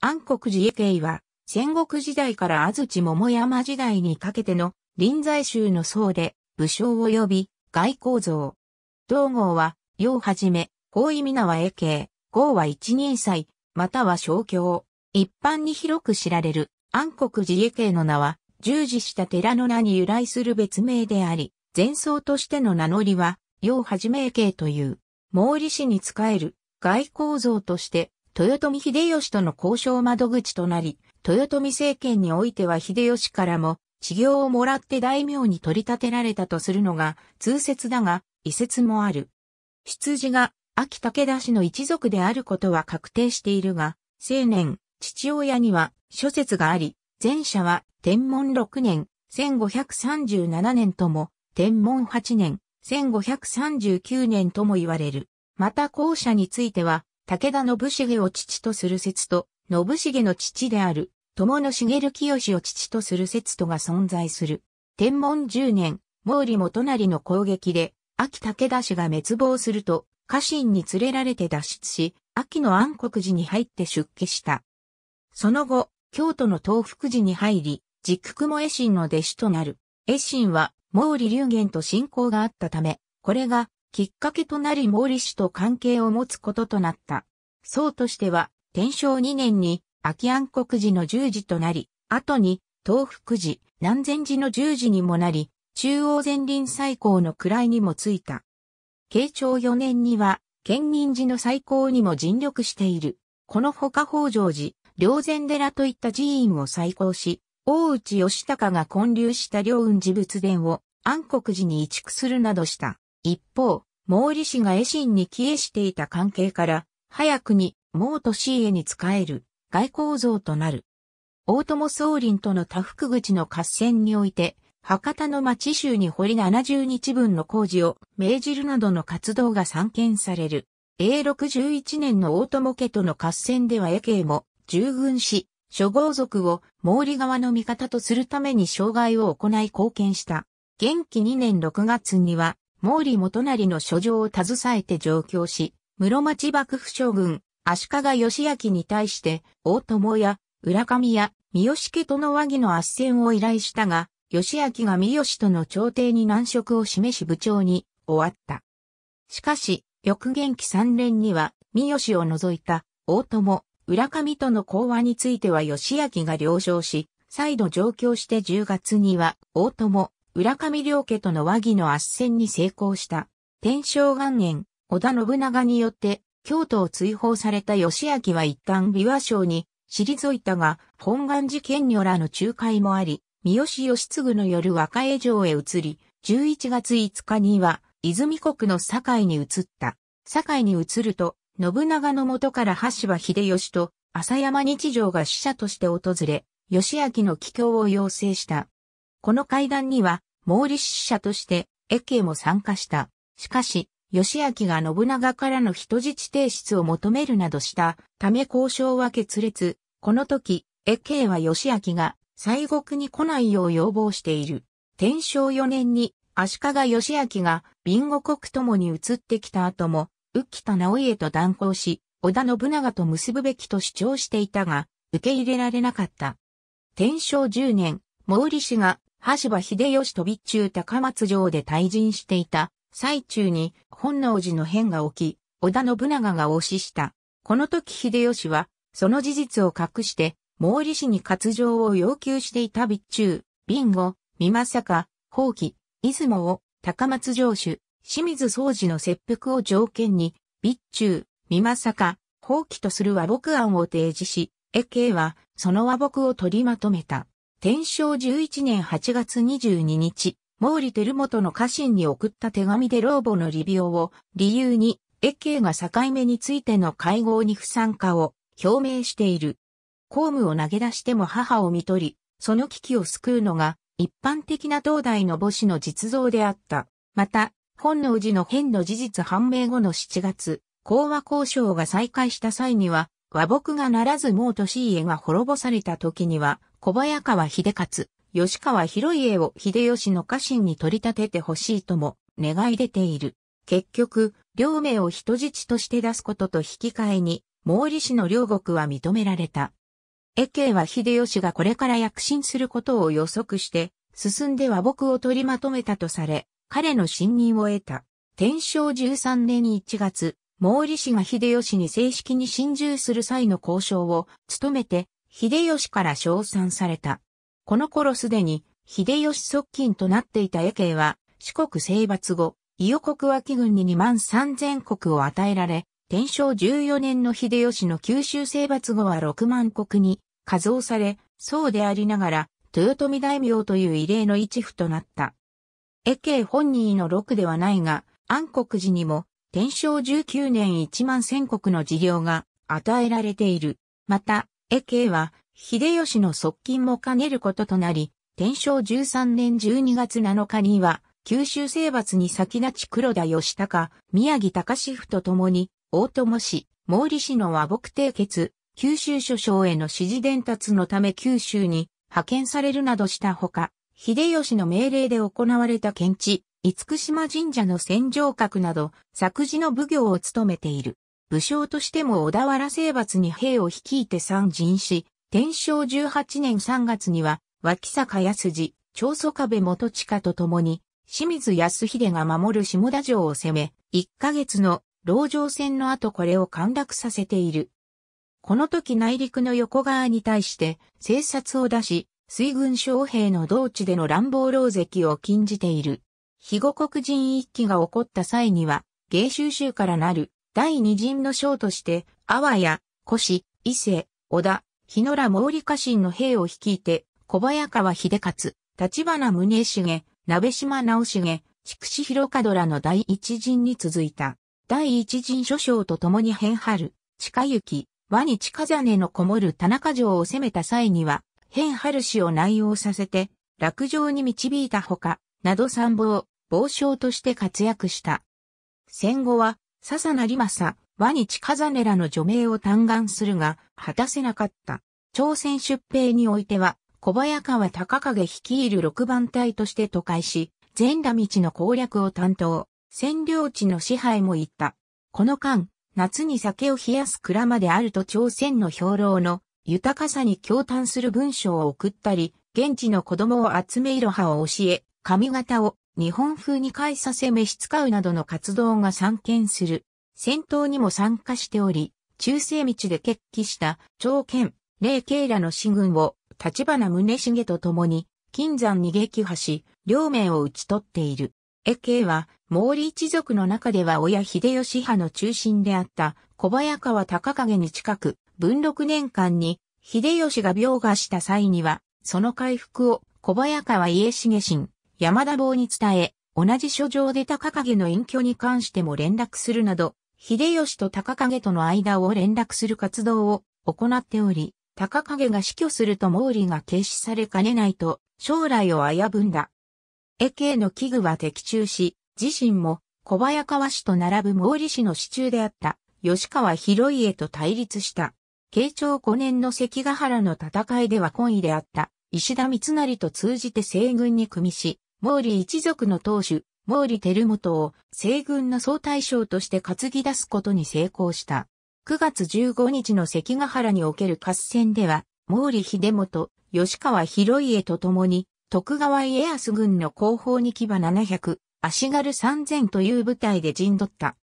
安国寺家系は、戦国時代から安土桃山時代にかけての臨済宗の僧で、武将及び外交像。道号は、要はじめ、法意皆は永系、号は一人祭、または小教。一般に広く知られる安国寺家系の名は、従事した寺の名に由来する別名であり、前奏としての名乗りは、要はじめ永系という、毛利氏に仕える外交像として、豊臣秀吉との交渉窓口となり、豊臣政権においては秀吉からも、治療をもらって大名に取り立てられたとするのが通説だが、異説もある。出自が秋武田氏の一族であることは確定しているが、青年、父親には諸説があり、前者は天文6年、1537年とも、天文8年、1539年とも言われる。また後者については、武田信繁を父とする説と、信繁の父である、友野茂清を父とする説とが存在する。天文十年、毛利元就の攻撃で、秋武田氏が滅亡すると、家臣に連れられて脱出し、秋の安国寺に入って出家した。その後、京都の東福寺に入り、実久も衛神の弟子となる。衛神は、毛利流言と信仰があったため、これがきっかけとなり毛利氏と関係を持つこととなった。僧としては、天正2年に、秋安国寺の十字となり、後に、東福寺、南禅寺の十字にもなり、中央禅林最高の位にもついた。慶長4年には、県民寺の最高にも尽力している。この他北条寺、両禅寺といった寺院を再興し、大内義高が建立した両雲寺仏殿を安国寺に移築するなどした。一方、毛利氏が絵心に帰依していた関係から、早くに毛利氏家に仕える外交像となる。大友宗林との多福口の合戦において、博多の町州にり70日分の工事を命じるなどの活動が散見される。A61 年の大友家との合戦では夜景も従軍し、諸豪族を毛利側の味方とするために障害を行い貢献した。元気2年6月には毛利元就の書状を携えて上京し、室町幕府将軍、足利義明に対して、大友や、浦上や、三好家との和議の圧戦を依頼したが、義明が三好との朝廷に難色を示し部長に、終わった。しかし、翌元期三連には、三好を除いた、大友、浦上との講和については義明が了承し、再度上京して10月には、大友、浦上良家との和議の圧戦に成功した。天正元年、織田信長によって京都を追放された義明は一旦美和省に退いたが、本願寺県女らの仲介もあり、三好義継の夜和江城へ移り、11月5日には、泉国の堺に移った。堺に移ると、信長の元から橋場秀吉と浅山日常が使者として訪れ、義明の帰郷を要請した。この会談には、毛利使者として、エケも参加した。しかし、義明が信長からの人質提出を求めるなどしたため交渉は決裂。この時、エケは義明が西国に来ないよう要望している。天正4年に足利義明が貧乏国ともに移ってきた後も、浮田直家と断交し、織田信長と結ぶべきと主張していたが、受け入れられなかった。天正10年、毛利氏が橋場秀吉と備中高松城で退陣していた最中に本能寺の変が起き、織田信長が押しした。この時秀吉は、その事実を隠して、毛利氏に割譲を要求していた備中、備後、三美政放棄、出雲を、高松城主、清水総司の切腹を条件に、備中、美政放棄とする和睦案を提示し、江慶は、その和睦を取りまとめた。天正11年8月22日、毛利輝元の家臣に送った手紙で老母の利病を理由に、越慶が境目についての会合に不参加を表明している。公務を投げ出しても母を見取り、その危機を救うのが一般的な東大の母子の実像であった。また、本能寺の変の事実判明後の7月、講和交渉が再開した際には、和睦がならずもう年家が滅ぼされた時には、小早川秀勝、吉川広家を秀吉の家臣に取り立ててほしいとも願い出ている。結局、両名を人質として出すことと引き換えに、毛利氏の両国は認められた。江慶は秀吉がこれから躍進することを予測して、進んで和睦を取りまとめたとされ、彼の信任を得た。天正13年1月、毛利氏が秀吉に正式に侵入する際の交渉を務めて、秀吉から称賛された。この頃すでに、秀吉側近となっていた江景は、四国征伐後、伊予国脇軍に2万3000国を与えられ、天正14年の秀吉の九州征伐後は6万国に加増され、そうでありながら、豊臣大名という異例の一府となった。絵慶本人の6ではないが、安国寺にも、天正19年1万1000国の事業が与えられている。また、江慶は、秀吉の側近も兼ねることとなり、天正13年12月7日には、九州征伐に先立ち黒田義高、宮城隆史と共に、大友氏、毛利氏の和睦締結、九州諸将への指示伝達のため九州に派遣されるなどしたほか、秀吉の命令で行われた県地、厳島神社の戦場閣など、作事の奉行を務めている。武将としても小田原征伐に兵を率いて参陣し、天正18年3月には、脇坂安次、長宗壁元親と共に、清水康秀が守る下田城を攻め、1ヶ月の牢城戦の後これを陥落させている。この時内陸の横側に対して、政策を出し、水軍将兵の同地での乱暴牢石を禁じている。肥後国人一揆が起こった際には、芸州州からなる第二陣の将として、阿波や、越、伊勢、織田、日野ら毛利家臣の兵を率いて、小早川秀勝、立花宗茂、鍋島直茂、筑紫広門らの第一陣に続いた。第一陣諸将と共に変春、近行、和に近真のこもる田中城を攻めた際には、変春氏を内容させて、落城に導いたほか、など参謀、傍将として活躍した。戦後は、笹成正、和日風根らの除名を嘆願するが、果たせなかった。朝鮮出兵においては、小早川隆景率いる六番隊として都会し、全羅道の攻略を担当、占領地の支配も行った。この間、夏に酒を冷やす蔵まであると朝鮮の兵糧の豊かさに共嘆する文章を送ったり、現地の子供を集めいろはを教え、髪型を日本風に会させ飯使うなどの活動が参見する。戦闘にも参加しており、中世道で決起した長剣、霊慶らの死軍を立花宗茂と共に金山に撃破し、両面を討ち取っている。絵慶は毛利一族の中では親秀吉派の中心であった小早川高影に近く、文禄年間に秀吉が病画した際には、その回復を小早川家重信、山田坊に伝え、同じ書状で高影の隠居に関しても連絡するなど、秀吉と高影との間を連絡する活動を行っており、高影が死去すると毛利が軽視されかねないと、将来を危ぶんだ。絵系の器具は的中し、自身も小早川氏と並ぶ毛利氏の支柱であった吉川広家と対立した。慶長5年の関ヶ原の戦いでは懇意であった石田三成と通じて西軍に組みし、毛利一族の当主、毛利輝元を西軍の総大将として担ぎ出すことに成功した。9月15日の関ヶ原における合戦では、毛利秀元、吉川広家と共に、徳川家康軍の後方に騎馬700、足軽3000という部隊で陣取った。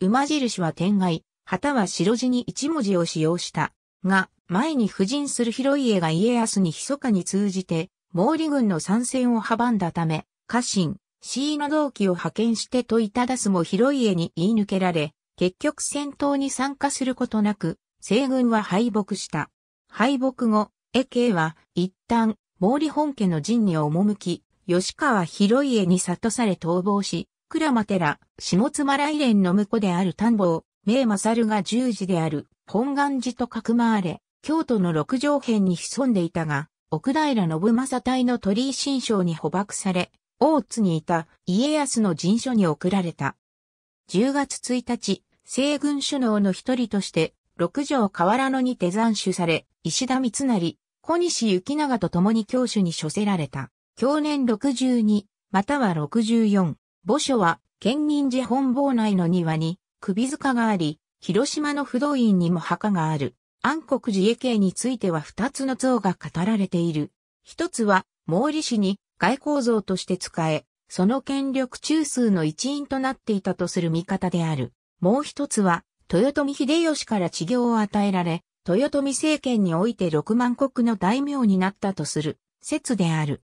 馬印は天外、旗は白地に一文字を使用した。が、前に布陣する広家が家康に密かに通じて、毛利軍の参戦を阻んだため、家臣、死因の同期を派遣してといただすも広家に言い抜けられ、結局戦闘に参加することなく、西軍は敗北した。敗北後、江慶は一旦毛利本家の陣に赴き、吉川広家に里され逃亡し、倉間寺、下妻来連の婿である丹坊、名勝が十字である本願寺とかくまわれ、京都の六条辺に潜んでいたが、奥平信正隊の鳥居新章に捕獲され、大津にいた家康の陣所に送られた。10月1日、西軍首脳の一人として、六条河原野に手斬首され、石田三成、小西行長と共に教主に処せられた。去年62、または64、墓所は、県民寺本坊内の庭に、首塚があり、広島の不動院にも墓がある。安国寺家系については二つの像が語られている。一つは、毛利氏に外交像として使え、その権力中枢の一員となっていたとする見方である。もう一つは、豊臣秀吉から治療を与えられ、豊臣政権において六万国の大名になったとする説である。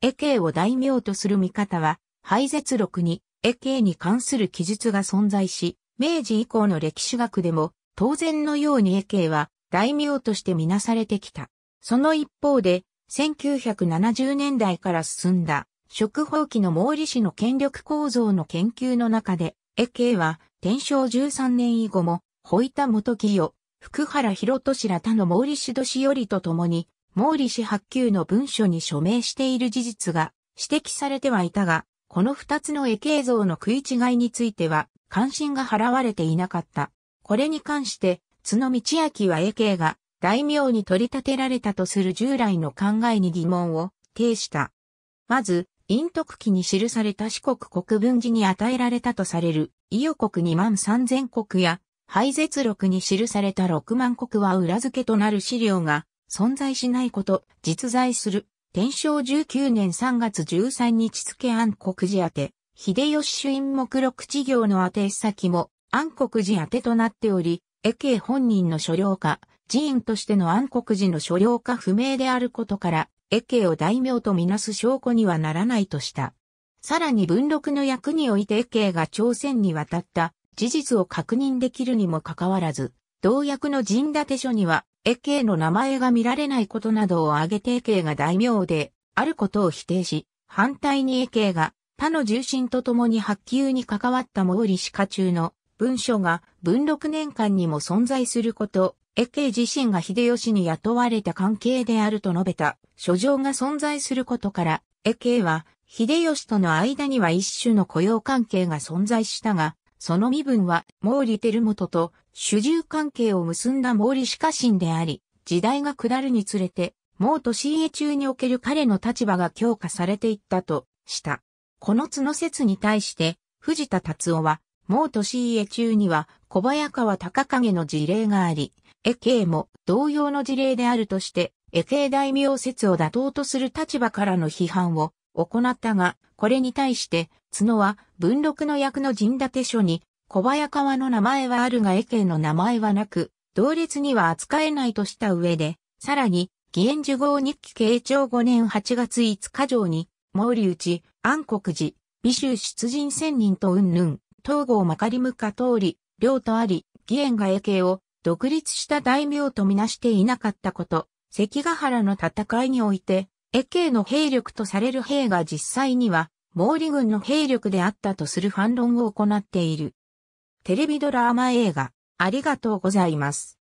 絵系を大名とする見方は、廃絶録に絵系に関する記述が存在し、明治以降の歴史学でも当然のように絵慶は大名としてみなされてきた。その一方で、1970年代から進んだ、食法記の毛利氏の権力構造の研究の中で、絵慶は、天正13年以後も、保田元清、福原博俊ら他の毛利氏年寄りと共に、毛利氏発給の文書に署名している事実が指摘されてはいたが、この二つの絵形像の食い違いについては関心が払われていなかった。これに関して、角道明は AK が大名に取り立てられたとする従来の考えに疑問を呈した。まず、陰徳記に記された四国国分寺に与えられたとされる、伊予国二万三千国や、廃絶録に記された六万国は裏付けとなる資料が存在しないこと、実在する、天正十九年三月十三日付暗国寺宛て、秀吉主因目録事業の宛先も暗黒寺宛となっており、絵慶本人の所領か、寺院としての暗黒寺の所領か不明であることから、絵慶を大名とみなす証拠にはならないとした。さらに文録の役において絵慶が朝鮮に渡った事実を確認できるにもかかわらず、同役の陣立書には、絵慶の名前が見られないことなどを挙げて絵慶が大名で、あることを否定し、反対に絵慶が他の重臣と共に発給に関わった毛利歯科中の文書が文禄年間にも存在すること、エケ自身が秀吉に雇われた関係であると述べた書状が存在することから、エケは秀吉との間には一種の雇用関係が存在したが、その身分は毛利輝元と主従関係を結んだ毛利氏家臣であり、時代が下るにつれて、毛と新家中における彼の立場が強化されていったとした。この角説に対して、藤田達夫は、もう年家中には小早川隆景の事例があり、絵景も同様の事例であるとして、絵景大名説を打倒とする立場からの批判を行ったが、これに対して、角は文禄の役の陣立書に、小早川の名前はあるが絵景の名前はなく、同列には扱えないとした上で、さらに、義援受号日記慶長5年8月5日上に、毛利内、安国寺、美州出陣千人とうんぬん。東郷まかりむか通り、領とあり、義援が英系を独立した大名とみなしていなかったこと、関ヶ原の戦いにおいて、英系の兵力とされる兵が実際には、毛利軍の兵力であったとする反論を行っている。テレビドラマ映画、ありがとうございます。